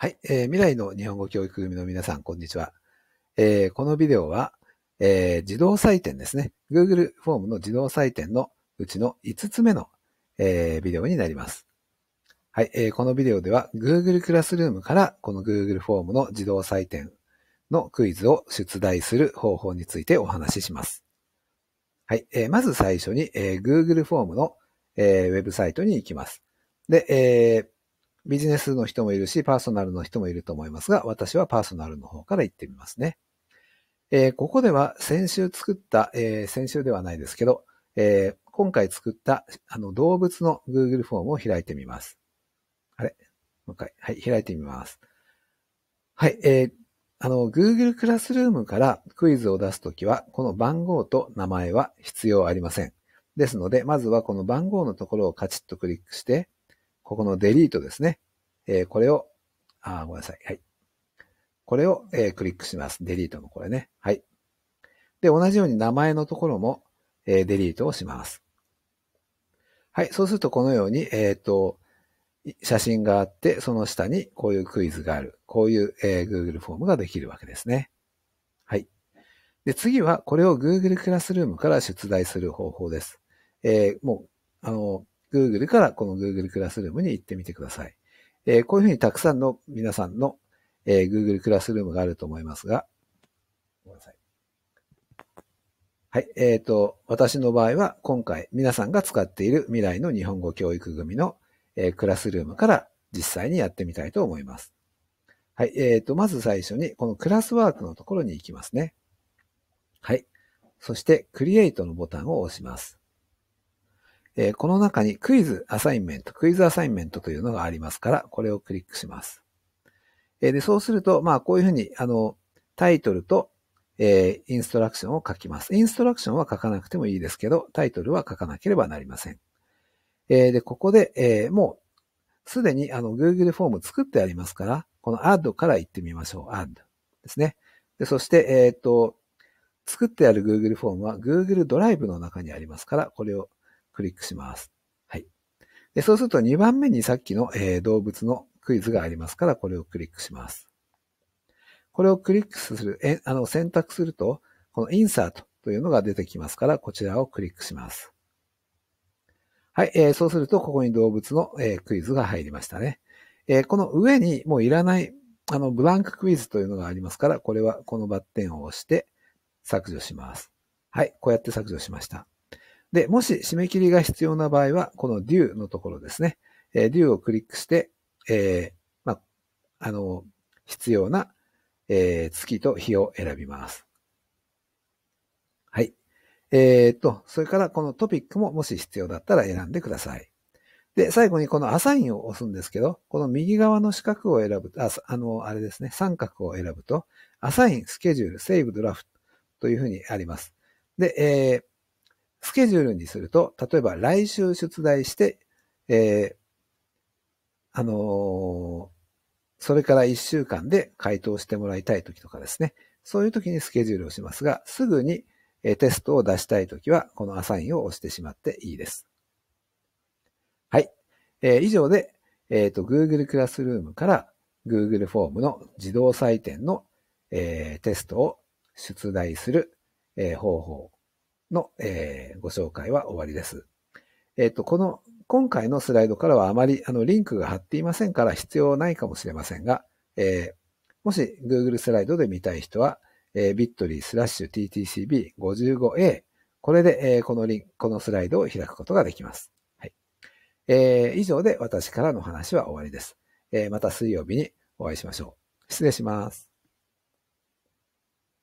はい、えー、未来の日本語教育組の皆さん、こんにちは。えー、このビデオは、えー、自動採点ですね。Google フォームの自動採点のうちの5つ目の、えー、ビデオになります。はい、えー、このビデオでは Google クラスルームからこの Google フォームの自動採点のクイズを出題する方法についてお話しします。はい、えー、まず最初に、えー、Google フォームの、えー、ウェブサイトに行きます。で、えービジネスの人もいるし、パーソナルの人もいると思いますが、私はパーソナルの方から言ってみますね。えー、ここでは先週作った、えー、先週ではないですけど、えー、今回作ったあの動物の Google フォームを開いてみます。あれもう一回。はい、開いてみます。はい、えー、あの、Google クラスルームからクイズを出すときは、この番号と名前は必要ありません。ですので、まずはこの番号のところをカチッとクリックして、ここのデリートですね。えー、これを、あ、ごめんなさい。はい。これを、えー、クリックします。デリートのこれね。はい。で、同じように名前のところも、えー、デリートをします。はい。そうするとこのように、えっ、ー、と、写真があって、その下にこういうクイズがある。こういう、えー、Google フォームができるわけですね。はい。で、次はこれを Google クラスルームから出題する方法です。えー、もう、あの、Google からこの Google クラスルームに行ってみてください。えー、こういうふうにたくさんの皆さんの、えー、Google クラスルームがあると思いますが、ごめんなさい。はい。えっ、ー、と、私の場合は今回皆さんが使っている未来の日本語教育組の、えー、クラスルームから実際にやってみたいと思います。はい。えっ、ー、と、まず最初にこのクラスワークのところに行きますね。はい。そして Create のボタンを押します。えー、この中にクイズアサインメント、クイズアサインメントというのがありますから、これをクリックします。えー、で、そうすると、まあ、こういうふうに、あの、タイトルと、えー、インストラクションを書きます。インストラクションは書かなくてもいいですけど、タイトルは書かなければなりません。えで、ここで、えもう、すでに、あの、Google フォーム作ってありますから、この add から行ってみましょう。add ですね。で、そして、えっ、と、作ってある Google フォームは Google ドライブの中にありますから、これをクリックします。はい。でそうすると2番目にさっきの、えー、動物のクイズがありますから、これをクリックします。これをクリックする、えあの選択すると、このインサートというのが出てきますから、こちらをクリックします。はい、えー、そうすると、ここに動物の、えー、クイズが入りましたね。えー、この上にもういらない、あの、ブランククイズというのがありますから、これはこのバッテンを押して削除します。はい、こうやって削除しました。で、もし締め切りが必要な場合は、この due のところですね。えー、due をクリックして、えー、まあ、あの、必要な、えー、月と日を選びます。はい。えー、っと、それからこのトピックももし必要だったら選んでください。で、最後にこのアサインを押すんですけど、この右側の四角を選ぶあ、あの、あれですね、三角を選ぶと、アサイン、スケジュール、セーブ、ドラフトというふうにあります。で、えー、ケジュールにすると、例えば来週出題して、えー、あのー、それから1週間で回答してもらいたい時とかですね。そういう時にスケジュールをしますが、すぐにテストを出したい時は、このアサインを押してしまっていいです。はい。えー、以上で、えっ、ー、と、Google Classroom から Google フォームの自動採点の、えー、テストを出題する、えー、方法の、えー、ご紹介は終わりです。えっ、ー、と、この、今回のスライドからはあまり、あの、リンクが貼っていませんから必要ないかもしれませんが、えー、もし Google スライドで見たい人は、えー、bit.ly スラッシュ ttcb55a これで、えー、このリンク、このスライドを開くことができます。はい。えー、以上で私からの話は終わりです。えー、また水曜日にお会いしましょう。失礼します。